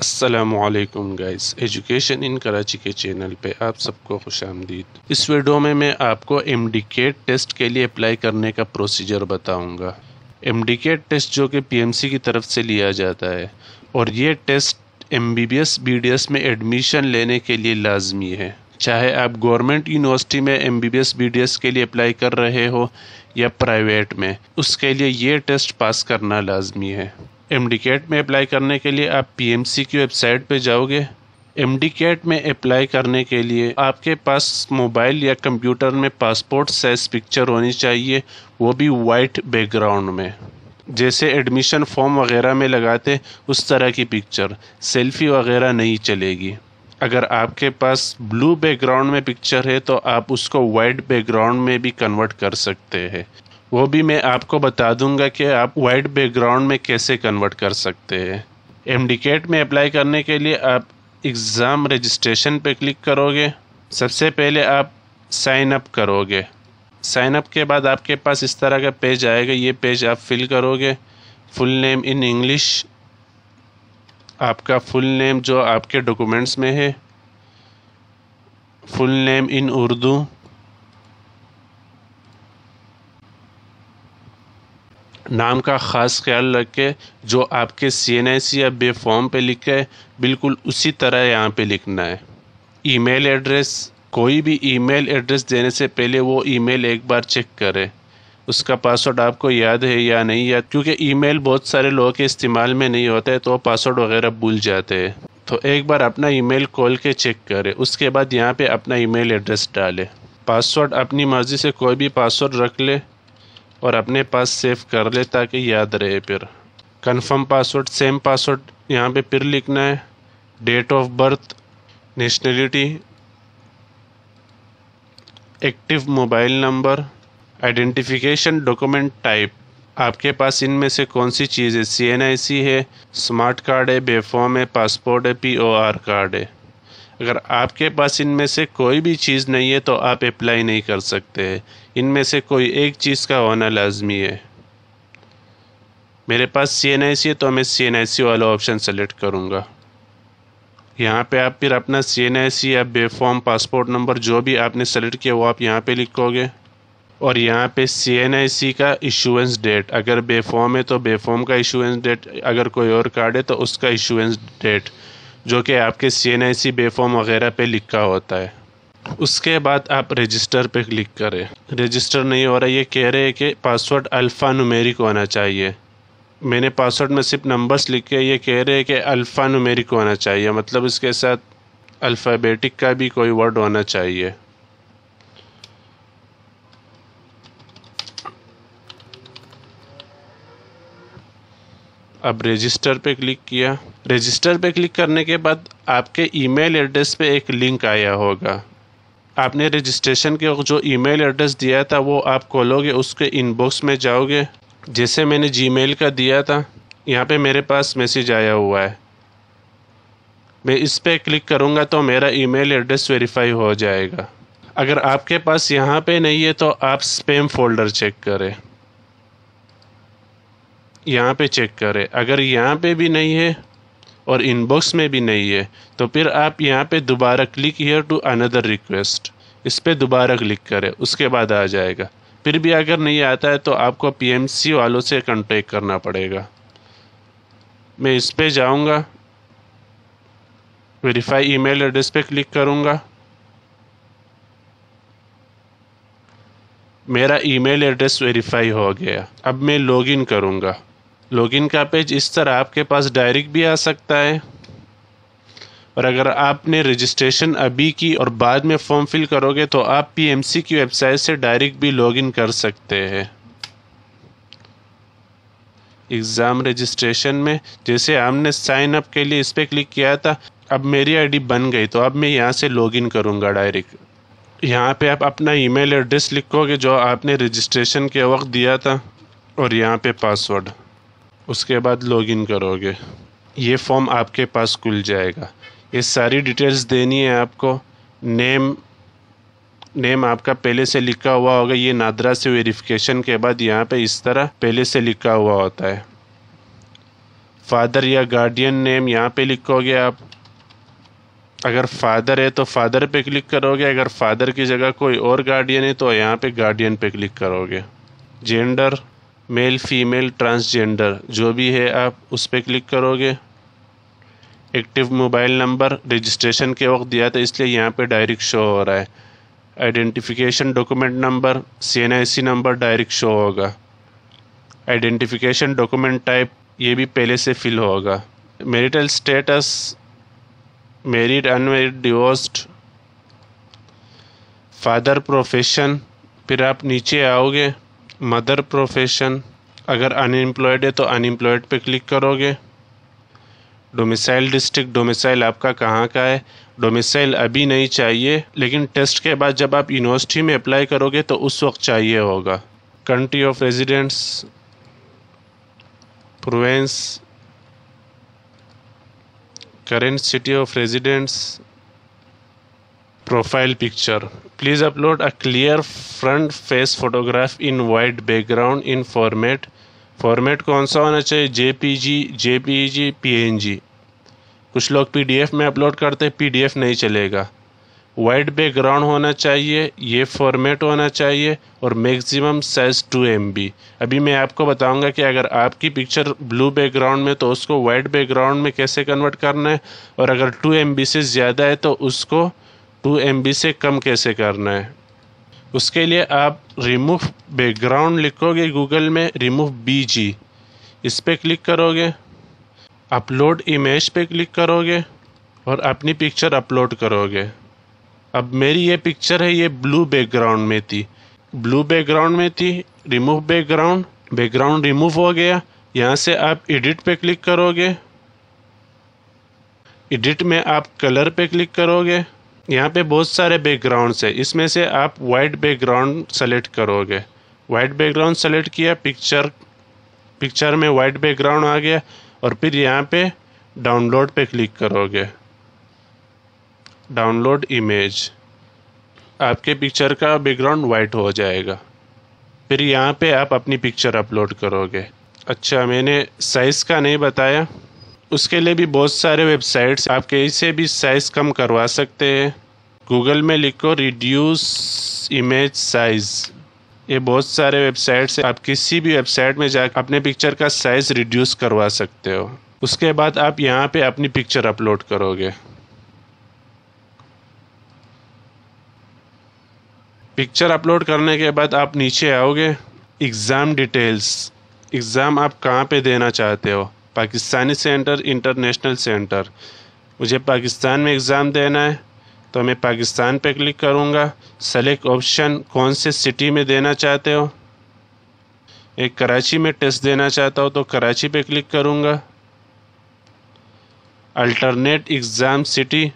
असलकम guys education in Karachi के channel पे आप सबको खुश आमदीद इस वीडियो में मैं आपको एम टेस्ट के लिए अप्लाई करने का प्रोसीजर बताऊंगा एम टेस्ट जो कि पीएमसी की तरफ से लिया जाता है और ये टेस्ट एम बी में एडमिशन लेने के लिए लाजमी है चाहे आप गवर्नमेंट यूनिवर्सिटी में एम बी के लिए अप्लाई कर रहे हो या प्राइवेट में उसके लिए ये टेस्ट पास करना लाजमी है एम कैट में अप्लाई करने के लिए आप पी की वेबसाइट पर जाओगे एम कैट में अप्लाई करने के लिए आपके पास मोबाइल या कंप्यूटर में पासपोर्ट साइज़ पिक्चर होनी चाहिए वो भी वाइट बैकग्राउंड में जैसे एडमिशन फॉर्म वगैरह में लगाते उस तरह की पिक्चर सेल्फ़ी वगैरह नहीं चलेगी अगर आपके पास ब्लू बैकग्राउंड में पिक्चर है तो आप उसको वाइट बैकग्राउंड में भी कन्वर्ट कर सकते हैं वो भी मैं आपको बता दूंगा कि आप वाइट बैकग्राउंड में कैसे कन्वर्ट कर सकते हैं एम में अप्लाई करने के लिए आप एग्ज़ाम रजिस्ट्रेशन पे क्लिक करोगे सबसे पहले आप साइन अप करोगे साइन अप के बाद आपके पास इस तरह का पेज आएगा ये पेज आप फिल करोगे फुल नेम इन इंग्लिश आपका फुल नेम जो आपके डॉक्यूमेंट्स में है फुल नेम इन उर्दू नाम का ख़ास ख्याल रखे जो आपके सी एन आई सी या बे फॉर्म पर लिखा है बिल्कुल उसी तरह यहाँ पे लिखना है ईमेल एड्रेस कोई भी ईमेल एड्रेस देने से पहले वो ईमेल एक बार चेक करें उसका पासवर्ड आपको याद है या नहीं याद क्योंकि ईमेल बहुत सारे लोगों के इस्तेमाल में नहीं होता है तो पासवर्ड वगैरह भूल जाते हैं तो एक बार अपना ईमेल खोल के चेक करें उसके बाद यहाँ पे अपना ईमेल एड्रेस डालें पासवर्ड अपनी मर्ज़ी से कोई भी पासवर्ड रख ले और अपने पास सेव कर ले ताकि याद रहे फिर कंफर्म पासवर्ड सेम पासवर्ड यहाँ पे फिर लिखना है date of birth nationality active mobile number identification document type आपके पास इनमें से कौन सी चीज़ है सी है स्मार्ट कार्ड है बेफॉर्म है पासपोर्ट है पी ओ आर कार्ड है अगर आपके पास इनमें से कोई भी चीज़ नहीं है तो आप अप्लाई नहीं कर सकते इनमें से कोई एक चीज़ का होना लाजमी है मेरे पास सी एन आई सी है तो मैं सी एन आई सी वाला ऑप्शन सेलेक्ट करूँगा यहाँ पे आप फिर अपना सी एन आई सी या बेफॉर्म पासपोर्ट नंबर जो भी आपने सेलेक्ट किया वो आप यहाँ पे लिखोगे और यहाँ पे सी एन आई सी का इशुएंस डेट अगर फॉर्म है तो फॉर्म का इशुएंस डेट अगर कोई और कार्ड है तो उसका इशुएंस डेट जो कि आपके सी एन आई सी बेफॉर्म वगैरह पे लिखा होता है उसके बाद आप रजिस्टर पे क्लिक करें रजिस्टर नहीं हो रहा ये कह रहे हैं कि पासवर्ड अल्फ़ा नुमेरिक होना चाहिए मैंने पासवर्ड में सिर्फ नंबर्स लिखे ये कह रहे हैं कि अल्फ़ा नुमेरिक होना चाहिए मतलब इसके साथ अल्फ़ाबेटिक का भी कोई वर्ड होना चाहिए अब रजिस्टर पे क्लिक किया रजिस्टर पर क्लिक करने के बाद आपके ईमेल एड्रेस पे एक लिंक आया होगा आपने रजिस्ट्रेशन के जो ईमेल एड्रेस दिया था वो आप खोलोगे उसके इनबॉक्स में जाओगे जैसे मैंने जीमेल का दिया था यहाँ पे मेरे पास मैसेज आया हुआ है मैं इस पर क्लिक करूँगा तो मेरा ईमेल एड्रेस वेरीफाई हो जाएगा अगर आपके पास यहाँ पे नहीं है तो आप स्पेम फोल्डर चेक करें यहाँ पे चेक करें अगर यहाँ पे भी नहीं है और इनबॉक्स में भी नहीं है तो फिर आप यहाँ पे दोबारा click here to another request इस पर दोबारा क्लिक करें उसके बाद आ जाएगा फिर भी अगर नहीं आता है तो आपको पीएमसी वालों से कॉन्टेक्ट करना पड़ेगा मैं इस पर जाऊँगा वेरीफाई मेल एड्रेस पर क्लिक करूँगा मेरा ईमेल एड्रेस वेरीफाई हो गया अब मैं लॉगिन करूँगा लॉगिन का पेज इस तरह आपके पास डायरेक्ट भी आ सकता है और अगर आपने रजिस्ट्रेशन अभी की और बाद में फॉर्म फिल करोगे तो आप पीएमसी की वेबसाइट से डायरेक्ट भी लॉगिन कर सकते हैं एग्ज़ाम रजिस्ट्रेशन में जैसे हमने साइन अप के लिए इस पर क्लिक किया था अब मेरी आईडी बन गई तो अब मैं यहाँ से लॉगिन करूँगा डायरेक्ट यहाँ पे आप अपना ईमेल एड्रेस लिखोगे जो आपने रजिस्ट्रेशन के वक्त दिया था और यहाँ पे पासवर्ड उसके बाद लॉगिन करोगे ये फॉर्म आपके पास खुल जाएगा ये सारी डिटेल्स देनी है आपको नेम नेम आपका पहले से लिखा हुआ होगा ये नादरा से वेरिफिकेशन के बाद यहाँ पे इस तरह पहले से लिखा हुआ होता है फादर या गार्डियन नेम यहाँ पे लिखोगे आप अगर फादर है तो फादर पे क्लिक करोगे अगर फादर की जगह कोई और गार्डियन है तो यहाँ पे गार्डियन पे क्लिक करोगे जेंडर मेल फीमेल ट्रांसजेंडर जो भी है आप उस पर क्लिक करोगे एक्टिव मोबाइल नंबर रजिस्ट्रेशन के वक्त दिया था इसलिए यहाँ पे डायरेक्ट शो हो रहा है identification document number C number direct show होगा आइडेंटिफिकेशन डॉक्यूमेंट टाइप ये भी पहले से फिल होगा marital status married unmarried divorced father profession फिर आप नीचे आओगे मदर प्रोफेशन अगर अनएम्प्लॉयड है तो अनएम्प्लॉयड पे क्लिक करोगे डोमिसाइल डिस्ट्रिक्ट डोमिसाइल आपका कहाँ का है डोमिसाइल अभी नहीं चाहिए लेकिन टेस्ट के बाद जब आप यूनिवर्सिटी में अप्लाई करोगे तो उस वक्त चाहिए होगा country of residence province current city of residence profile picture Please upload a clear front face photograph in white background in format format कौन सा होना चाहिए J P G J P G P N G कुछ लोग P D F में upload करते P D F नहीं चलेगा वाइट बैकग्राउंड होना चाहिए ये फॉर्मेट होना चाहिए और maximum size two M B अभी मैं आपको बताऊंगा कि अगर आपकी पिक्चर ब्लू बैकग्राउंड में तो उसको वाइट बैकग्राउंड में कैसे कन्वर्ट करना है और अगर टू एम बी से ज़्यादा है तो उसको टू एम से कम कैसे करना है उसके लिए आप रिमूव बैकग्राउंड लिखोगे गूगल में रिमूव बी जी इस पर क्लिक करोगे अपलोड इमेज पे क्लिक करोगे और अपनी पिक्चर अपलोड करोगे अब मेरी ये पिक्चर है ये ब्लू बैकग्राउंड में थी ब्लू बैकग्राउंड में थी रिमूव बैकग्राउंड बैकग्राउंड रिमूव हो गया यहाँ से आप एडिट पे क्लिक करोगे एडिट में आप कलर पे क्लिक करोगे यहाँ पे बहुत सारे बैकग्राउंड्स है इसमें से आप वाइट बैकग्राउंड सेलेक्ट करोगे वाइट बैकग्राउंड सेलेक्ट किया पिक्चर पिक्चर में वाइट बैकग्राउंड आ गया और फिर यहाँ पे डाउनलोड पे क्लिक करोगे डाउनलोड इमेज आपके पिक्चर का बैकग्राउंड वाइट हो जाएगा फिर यहाँ पे आप अपनी पिक्चर अपलोड करोगे अच्छा मैंने साइज़ का नहीं बताया उसके लिए भी बहुत सारे वेबसाइट्स आप कैसे भी साइज़ कम करवा सकते हैं गूगल में लिखो रिड्यूस इमेज साइज़ ये बहुत सारे वेबसाइट्स हैं आप किसी भी वेबसाइट में जा अपने पिक्चर का साइज़ रिड्यूस करवा सकते हो उसके बाद आप यहाँ पे अपनी पिक्चर अपलोड करोगे पिक्चर अपलोड करने के बाद आप नीचे आओगे एग्ज़ाम डिटेल्स एग्ज़ाम आप कहाँ पे देना चाहते हो पाकिस्तानी सेंटर इंटरनेशनल सेंटर मुझे पाकिस्तान में एग्ज़ाम देना है तो मैं पाकिस्तान पे क्लिक करूँगा सेलेक्ट ऑप्शन कौन से सिटी में देना चाहते हो एक कराची में टेस्ट देना चाहता हो तो कराची पे क्लिक करूँगा अल्टरनेट एग्ज़ाम सिटी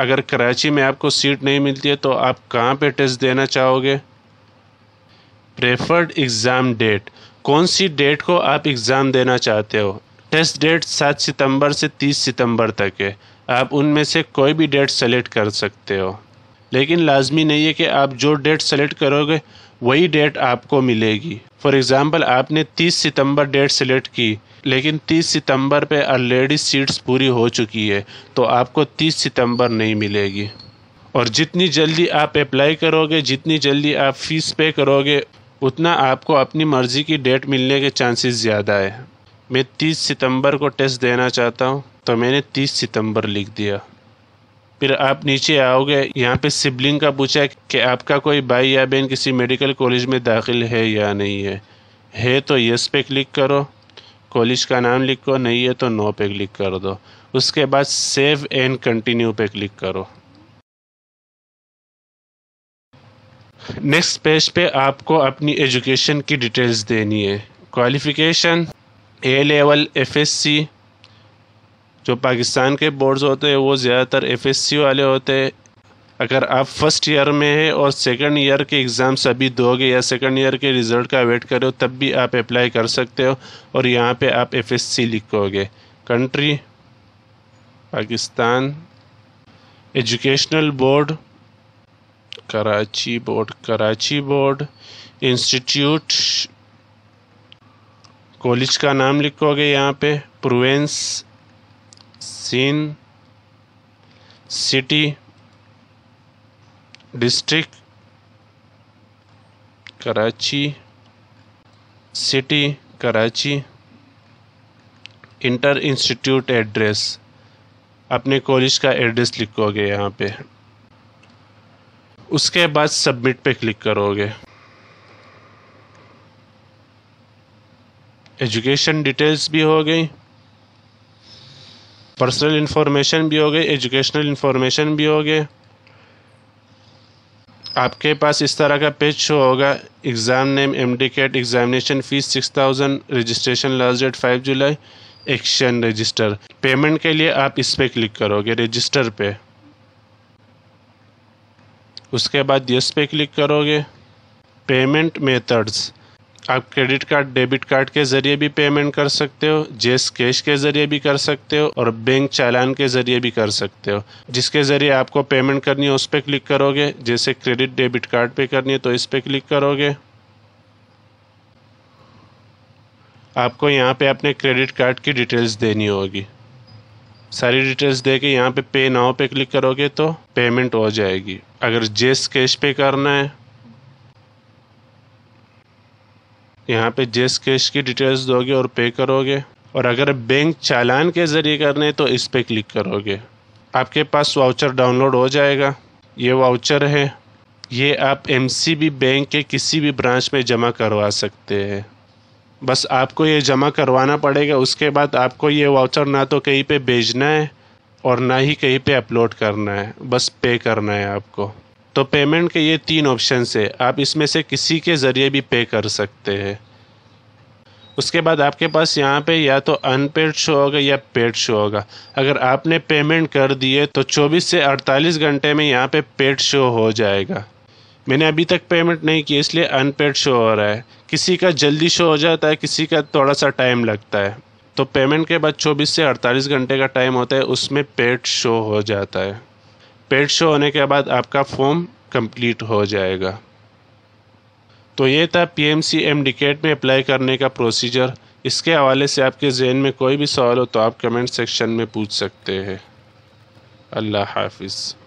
अगर कराची में आपको सीट नहीं मिलती है तो आप कहाँ पे टेस्ट देना चाहोगे प्रेफर्ड एग्ज़ाम डेट कौन सी डेट को आप एग्ज़ाम देना चाहते हो टेस्ट डेट 7 सितंबर से 30 सितंबर तक है आप उनमें से कोई भी डेट सेलेक्ट कर सकते हो लेकिन लाजमी नहीं है कि आप जो डेट सेलेक्ट करोगे वही डेट आपको मिलेगी फॉर एग्ज़ाम्पल आपने 30 सितंबर डेट सेलेक्ट की लेकिन 30 सितंबर पे ऑलरेडी सीट्स पूरी हो चुकी है तो आपको 30 सितंबर नहीं मिलेगी और जितनी जल्दी आप अप्लाई करोगे जितनी जल्दी आप फीस पे करोगे उतना आपको अपनी मर्ज़ी की डेट मिलने के चांसेस ज़्यादा है मैं तीस सितंबर को टेस्ट देना चाहता हूँ तो मैंने तीस सितंबर लिख दिया फिर आप नीचे आओगे यहाँ पे सिबलिंग का पूछा कि आपका कोई भाई या बहन किसी मेडिकल कॉलेज में दाखिल है या नहीं है है तो यस पे क्लिक करो कॉलेज का नाम लिखो नहीं है तो नो पे क्लिक कर दो उसके बाद सेव एंड कंटिन्यू पे क्लिक करो नेक्स्ट पेज पे आपको अपनी एजुकेशन की डिटेल्स देनी है qualification A level F S C जो पाकिस्तान के बोर्ड्स होते हैं वो ज़्यादातर एफ एस सी वाले होते हैं अगर आप फर्स्ट ईयर में हैं और सेकंड ईयर के एग्ज़ाम्स अभी दोगे या सेकंड ईयर के रिज़ल्ट का वेट करो तब भी आप अप्लाई कर सकते हो और यहाँ पे आप एफ एस सी लिखोगे country Pakistan educational board Karachi board Karachi board institute college का नाम लिखोगे यहाँ पे province Sindh city district Karachi city Karachi inter institute address अपने कॉलेज का एड्रेस लिखोगे यहाँ पे उसके बाद सबमिट पे क्लिक करोगे एजुकेशन डिटेल्स भी हो गई पर्सनल इंफॉर्मेशन भी हो गई एजुकेशनल इंफॉर्मेशन भी हो गए आपके पास इस तरह का पेज शो होगा exam name M D CAT examination fee six thousand registration last date five July action register payment के लिए आप इस पर क्लिक करोगे रजिस्टर पे उसके बाद यस पे क्लिक करोगे पेमेंट मेथड्स आप क्रेडिट कार्ड डेबिट कार्ड के ज़रिए भी पेमेंट कर सकते हो जेस कैश के ज़रिए भी कर सकते हो और बैंक चालान के ज़रिए भी कर सकते हो जिसके ज़रिए आपको पेमेंट करनी है उस पर क्लिक करोगे जैसे क्रेडिट डेबिट कार्ड पे करनी है तो इस पर क्लिक करोगे आपको यहाँ पे अपने क्रेडिट कार्ड की डिटेल्स देनी होगी सारी डिटेल्स दे के यहाँ पे पे नाव पे क्लिक करोगे तो पेमेंट हो जाएगी अगर जे स्केच पे करना है यहाँ पे जे स्केच की डिटेल्स दोगे और पे करोगे और अगर बैंक चालान के ज़रिए करने तो इस पर क्लिक करोगे आपके पास वाउचर डाउनलोड हो जाएगा ये वाउचर है ये आप एम बैंक के किसी भी ब्रांच में जमा करवा सकते हैं बस आपको ये जमा करवाना पड़ेगा उसके बाद आपको ये वाउचर ना तो कहीं पे भेजना है और ना ही कहीं पे अपलोड करना है बस पे करना है आपको तो पेमेंट के ये तीन ऑप्शन है आप इसमें से किसी के ज़रिए भी पे कर सकते हैं उसके बाद आपके पास यहाँ पे या तो अनपेड शो होगा या पेड शो होगा अगर आपने पेमेंट कर दिए तो 24 से 48 घंटे में यहाँ पे पेड शो हो जाएगा मैंने अभी तक पेमेंट नहीं किया इसलिए अनपेड शो हो रहा है किसी का जल्दी शो हो जाता है किसी का थोड़ा सा टाइम लगता है तो पेमेंट के बाद 24 से 48 घंटे का टाइम होता है उसमें पेड शो हो जाता है पेड शो होने के बाद आपका फॉर्म कंप्लीट हो जाएगा तो ये था P M C M D CAT में अप्लाई करने का प्रोसीजर इसके हवाले से आपके जहन में कोई भी सवाल हो तो आप कमेंट सेक्शन में पूछ सकते हैं अल्लाह हाफिज़